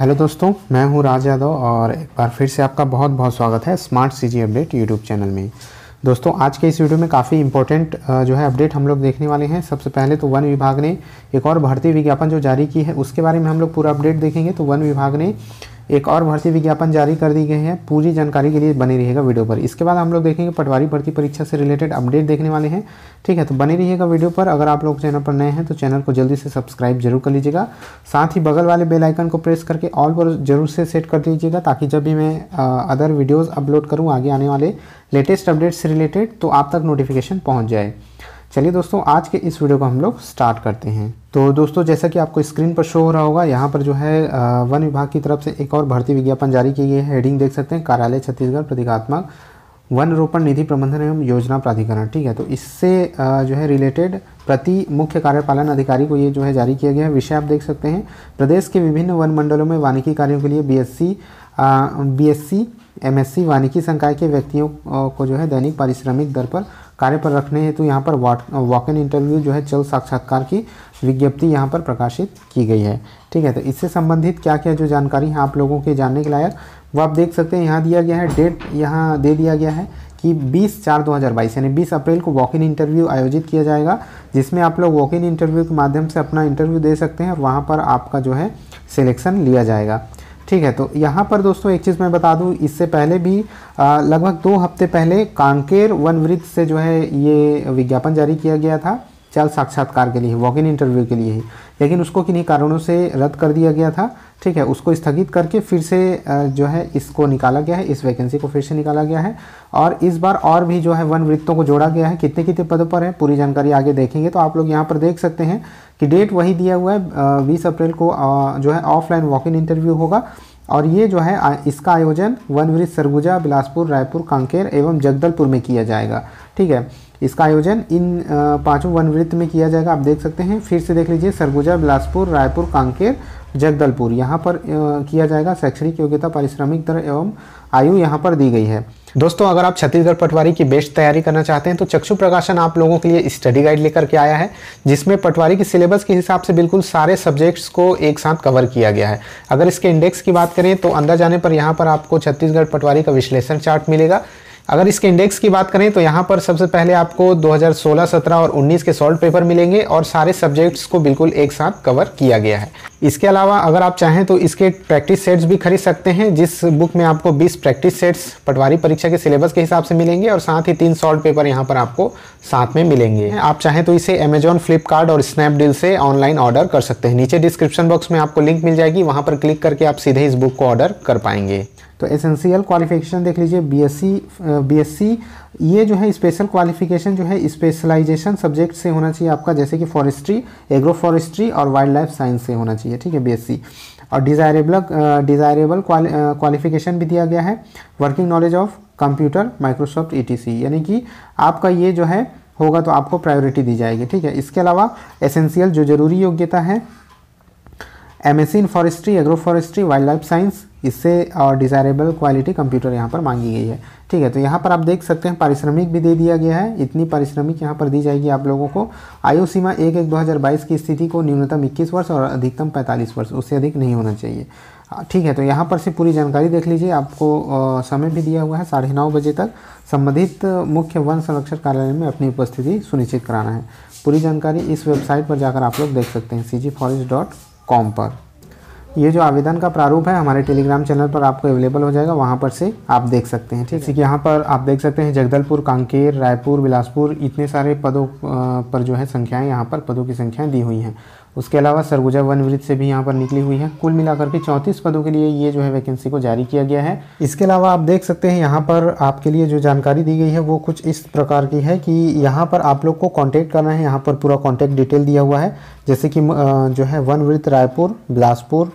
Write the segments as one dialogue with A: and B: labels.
A: hello दोस्तों मैं हूं राज यादव और एक बार फिर से आपका बहुत बहुत स्वागत है smart CG update YouTube channel में दोस्तों आज के इस वीडियो में काफ़ी इंपॉर्टेंट जो है अपडेट हम लोग देखने वाले हैं सबसे पहले तो वन विभाग ने एक और भर्ती विज्ञापन जो जारी की है उसके बारे में हम लोग पूरा अपडेट देखेंगे तो वन विभाग ने एक और भर्ती विज्ञापन जारी कर दी गई है पूरी जानकारी के लिए बने रहिएगा वीडियो पर इसके बाद हम लोग देखेंगे पटवारी भर्ती परीक्षा से रिलेटेड अपडेट देखने वाले हैं ठीक है तो बने रहिएगा वीडियो पर अगर आप लोग चैनल पर नए हैं तो चैनल को जल्दी से सब्सक्राइब जरूर कर लीजिएगा साथ ही बगल वाले बेल आइकन को प्रेस करके ऑल पर जरूर से सेट कर दीजिएगा ताकि जब भी मैं अदर वीडियोज़ अपलोड करूँ आगे आने वाले लेटेस्ट अपडेट्स से रिलेटेड तो आप तक नोटिफिकेशन पहुँच जाए चलिए दोस्तों आज के इस वीडियो को हम लोग स्टार्ट करते हैं तो दोस्तों जैसा कि आपको स्क्रीन पर शो हो रहा होगा यहाँ पर जो है वन विभाग की तरफ से एक और भर्ती विज्ञापन जारी की गई है हेडिंग देख सकते हैं कार्यालय छत्तीसगढ़ प्रतीकात्मक वन रोपण निधि प्रबंधन एवं योजना प्राधिकरण ठीक है तो इससे जो है रिलेटेड प्रति मुख्य कार्यपालन अधिकारी को ये जो है जारी किया गया है विषय आप देख सकते हैं प्रदेश के विभिन्न वन मंडलों में वानिकी कार्यों के लिए बीएससी बीएससी एमएससी वानिकी संकाय के व्यक्तियों को जो है दैनिक पारिश्रमिक दर पर कार्य पर रखने हेतु यहाँ पर वॉक इन इंटरव्यू जो है चल साक्षात्कार की विज्ञप्ति यहाँ पर प्रकाशित की गई है ठीक है तो इससे संबंधित क्या क्या जो जानकारी है आप लोगों के जानने के लायक वो आप देख सकते हैं यहाँ दिया गया है डेट यहाँ दे दिया गया है कि 20 चार 2022 यानी 20 अप्रैल को वॉक इन इंटरव्यू आयोजित किया जाएगा जिसमें आप लोग वॉक इन इंटरव्यू के माध्यम से अपना इंटरव्यू दे सकते हैं और वहाँ पर आपका जो है सिलेक्शन लिया जाएगा ठीक है तो यहाँ पर दोस्तों एक चीज़ मैं बता दूँ इससे पहले भी लगभग दो हफ्ते पहले कांकेर वन वृत्त से जो है ये विज्ञापन जारी किया गया था तत्काल साक्षात्कार के लिए वॉक इन इंटरव्यू के लिए ही लेकिन उसको किन्हीं कारणों से रद्द कर दिया गया था ठीक है उसको स्थगित करके फिर से जो है इसको निकाला गया है इस वैकेंसी को फिर से निकाला गया है और इस बार और भी जो है वन वृत्तों को जोड़ा गया है कितने कितने पदों पर हैं पूरी जानकारी आगे देखेंगे तो आप लोग यहाँ पर देख सकते हैं कि डेट वही दिया हुआ है बीस अप्रैल को जो है ऑफलाइन वॉक इन इंटरव्यू होगा और ये जो है इसका आयोजन वन वृत्त सरगुजा बिलासपुर रायपुर कांकेर एवं जगदलपुर में किया जाएगा ठीक है इसका आयोजन इन पांचों वन वृत्त में किया जाएगा आप देख सकते हैं फिर से देख लीजिए सरगुजा बिलासपुर रायपुर कांकेर जगदलपुर यहाँ पर किया जाएगा शैक्षणिक योग्यता पारिश्रमिक दर एवं आयु यहाँ पर दी गई है दोस्तों अगर आप छत्तीसगढ़ पटवारी की बेस्ट तैयारी करना चाहते हैं तो चक्षु प्रकाशन आप लोगों के लिए स्टडी गाइड लेकर के आया है जिसमें पटवारी के सिलेबस के हिसाब से बिल्कुल सारे सब्जेक्ट्स को एक साथ कवर किया गया है अगर इसके इंडेक्स की बात करें तो अंदर जाने पर यहाँ पर आपको छत्तीसगढ़ पटवारी का विश्लेषण चार्ट मिलेगा अगर इसके इंडेक्स की बात करें तो यहाँ पर सबसे पहले आपको 2016, 17 और 19 के सॉल्ट पेपर मिलेंगे और सारे सब्जेक्ट्स को बिल्कुल एक साथ कवर किया गया है इसके अलावा अगर आप चाहें तो इसके प्रैक्टिस सेट्स भी खरीद सकते हैं जिस बुक में आपको 20 प्रैक्टिस सेट्स पटवारी परीक्षा के सिलेबस के हिसाब से मिलेंगे और साथ ही तीन सॉल्ट पेपर यहाँ पर आपको साथ में मिलेंगे आप चाहें तो इसे अमेजॉन फ्लिपकार्ट और स्नैपडील से ऑनलाइन ऑर्डर कर सकते हैं नीचे डिस्क्रिप्शन बॉक्स में आपको लिंक मिल जाएगी वहाँ पर क्लिक करके आप सीधे इस बुक को ऑर्डर कर पाएंगे तो एसेंशियल क्वालिफिकेशन देख लीजिए बीएससी बीएससी ये जो है स्पेशल क्वालिफिकेशन जो है स्पेशलाइजेशन सब्जेक्ट से होना चाहिए आपका जैसे कि फॉरेस्ट्री एग्रो फॉरेस्ट्री और वाइल्ड लाइफ साइंस से होना चाहिए ठीक है बीएससी और डिज़ायरेबल डिज़ायरेबल क्वालिफिकेशन भी दिया गया है working knowledge of computer Microsoft etc यानी कि आपका ये जो है होगा तो आपको प्रायोरिटी दी जाएगी ठीक है इसके अलावा एसेंशियल जो जरूरी योग्यता है M S in forestry agro forestry wildlife science इससे और डिज़ायरेबल क्वालिटी कंप्यूटर यहाँ पर मांगी गई है ठीक है तो यहाँ पर आप देख सकते हैं पारिश्रमिक भी दे दिया गया है इतनी पारिश्रमिक यहाँ पर दी जाएगी आप लोगों को आयु सीमा एक एक 2022 की स्थिति को न्यूनतम 21 वर्ष और अधिकतम 45 वर्ष उससे अधिक नहीं होना चाहिए ठीक है तो यहाँ पर से पूरी जानकारी देख लीजिए आपको समय भी दिया हुआ है साढ़े नौ बजे तक संबंधित मुख्य वन संरक्षण कार्यालय में अपनी उपस्थिति सुनिश्चित कराना है पूरी जानकारी इस वेबसाइट पर जाकर आप लोग देख सकते हैं सी पर ये जो आवेदन का प्रारूप है हमारे टेलीग्राम चैनल पर आपको अवेलेबल हो जाएगा वहाँ पर से आप देख सकते हैं ठीक है यहाँ पर आप देख सकते हैं जगदलपुर कांकेर रायपुर बिलासपुर इतने सारे पदों पर जो है संख्याएँ यहाँ पर पदों की संख्याएँ दी हुई हैं उसके अलावा सरगुजा वन वृत्त से भी यहाँ पर निकली हुई है कुल मिलाकर के चौंतीस पदों के लिए ये जो है वैकेंसी को जारी किया गया है इसके अलावा आप देख सकते हैं यहाँ पर आपके लिए जो जानकारी दी गई है वो कुछ इस प्रकार की है कि यहाँ पर आप लोग को कॉन्टैक्ट करना है यहाँ पर पूरा कॉन्टैक्ट डिटेल दिया हुआ है जैसे कि जो है वन वृत्त रायपुर बिलासपुर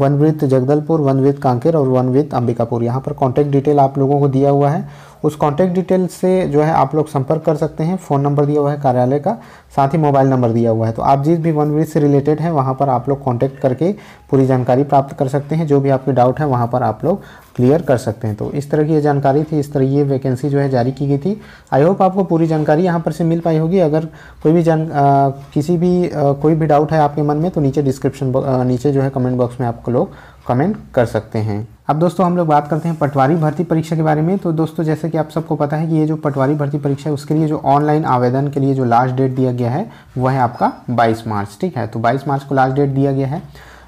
A: वन वृत्त जगदलपुर वन विद कांकेर और वन विद अंबिकापुर यहाँ पर कॉन्टैक्ट डिटेल आप लोगों को दिया हुआ है उस कॉन्टैक्ट डिटेल से जो है आप लोग संपर्क कर सकते हैं फ़ोन नंबर दिया हुआ है कार्यालय का साथ ही मोबाइल नंबर दिया हुआ है तो आप जिस भी वन ब्रिज से रिलेटेड हैं वहाँ पर आप लोग कॉन्टैक्ट करके पूरी जानकारी प्राप्त कर सकते हैं जो भी आपके डाउट है वहाँ पर आप लोग क्लियर कर सकते हैं तो इस तरह की ये जानकारी थी इस तरह ये वैकेंसी जो है जारी की गई थी आई होप आपको पूरी जानकारी यहाँ पर से मिल पाई होगी अगर कोई भी जान आ, किसी भी आ, कोई भी डाउट है आपके मन में तो नीचे डिस्क्रिप्शन नीचे जो है कमेंट बॉक्स में आप लोग कमेंट कर सकते हैं अब दोस्तों हम लोग बात करते हैं पटवारी भर्ती परीक्षा के बारे में तो दोस्तों जैसे कि आप सबको पता है कि ये जो पटवारी भर्ती परीक्षा है उसके लिए जो ऑनलाइन आवेदन के लिए जो लास्ट डेट दिया गया है वह है आपका 22 मार्च ठीक है तो 22 मार्च को लास्ट डेट दिया गया है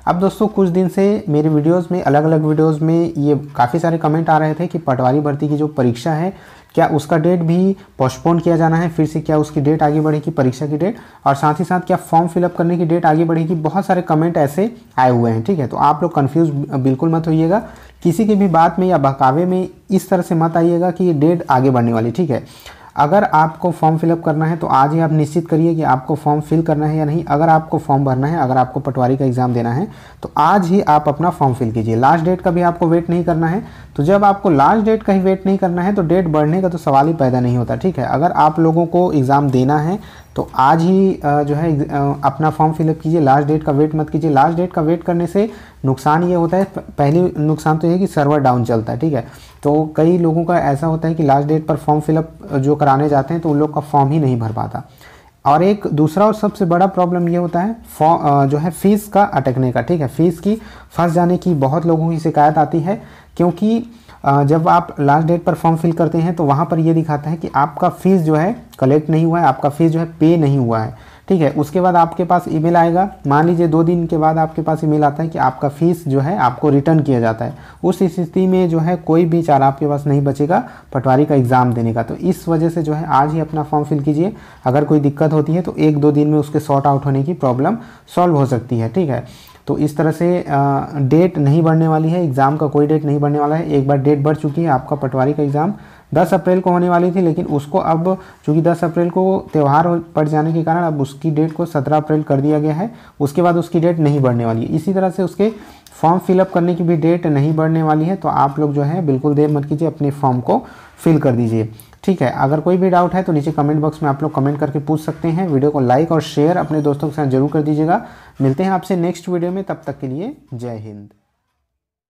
A: अब दोस्तों कुछ दिन से मेरे वीडियोस में अलग अलग वीडियोस में ये काफ़ी सारे कमेंट आ रहे थे कि पटवारी भर्ती की जो परीक्षा है क्या उसका डेट भी पोस्टपोन किया जाना है फिर से क्या उसकी डेट आगे बढ़ेगी परीक्षा की डेट और साथ ही साथ क्या फॉर्म फिलअप करने की डेट आगे बढ़ेगी बहुत सारे कमेंट ऐसे आए हुए हैं ठीक है तो आप लोग कन्फ्यूज़ बिल्कुल मत होइएगा किसी की भी बात में या बहकावे में इस तरह से मत आइएगा कि ये डेट आगे बढ़ने वाली ठीक है अगर आपको फॉर्म फिलअप करना है तो आज ही आप निश्चित करिए कि आपको फॉर्म फिल करना है या नहीं अगर आपको फॉर्म भरना है अगर आपको पटवारी का एग्ज़ाम देना है तो आज ही आप अपना फॉर्म फिल कीजिए लास्ट डेट का भी आपको वेट नहीं करना है तो जब आपको लास्ट डेट का ही वेट नहीं करना है तो डेट बढ़ने का तो सवाल ही पैदा नहीं होता ठीक है अगर आप लोगों को एग्ज़ाम देना है तो आज ही जो है अपना फॉर्म फिलअप कीजिए लास्ट डेट का वेट मत कीजिए लास्ट डेट का वेट करने से नुकसान ये होता है पहले नुकसान तो ये है कि सर्वर डाउन चलता है ठीक है तो कई लोगों का ऐसा होता है कि लास्ट डेट पर फॉर्म फिलअप जो कराने जाते हैं तो उन लोग का फॉर्म ही नहीं भर पाता और एक दूसरा और सबसे बड़ा प्रॉब्लम ये होता है जो है फ़ीस का अटकने का ठीक है फ़ीस की फंस जाने की बहुत लोगों की शिकायत आती है क्योंकि जब आप लास्ट डेट पर फॉर्म फिल करते हैं तो वहाँ पर यह दिखाता है कि आपका फ़ीस जो है कलेक्ट नहीं हुआ है आपका फ़ीस जो है पे नहीं हुआ है ठीक है उसके बाद आपके पास ईमेल आएगा मान लीजिए दो दिन के बाद आपके पास ईमेल आता है कि आपका फ़ीस जो है आपको रिटर्न किया जाता है उस स्थिति में जो है कोई भी चारा आपके पास नहीं बचेगा पटवारी का एग्ज़ाम देने का तो इस वजह से जो है आज ही अपना फॉर्म फिल कीजिए अगर कोई दिक्कत होती है तो एक दो दिन में उसके शॉर्ट आउट होने की प्रॉब्लम सॉल्व हो सकती है ठीक है तो इस तरह से डेट नहीं बढ़ने वाली है एग्ज़ाम का कोई डेट नहीं बढ़ने वाला है एक बार डेट बढ़ चुकी है आपका पटवारी का एग्ज़ाम 10 अप्रैल को होने वाली थी लेकिन उसको अब चूंकि 10 अप्रैल को त्यौहार पड़ जाने के कारण अब उसकी डेट को 17 अप्रैल कर दिया गया है उसके बाद उसकी डेट नहीं बढ़ने वाली है इसी तरह से उसके फॉर्म फिलअप करने की भी डेट नहीं बढ़ने वाली है तो आप लोग जो है बिल्कुल देर मत कीजिए अपने फॉर्म को फिल कर दीजिए ठीक है अगर कोई भी डाउट है तो नीचे कमेंट बॉक्स में आप लोग कमेंट करके पूछ सकते हैं वीडियो को लाइक और शेयर अपने दोस्तों के साथ जरूर कर दीजिएगा मिलते हैं आपसे नेक्स्ट वीडियो में तब तक के लिए जय हिंद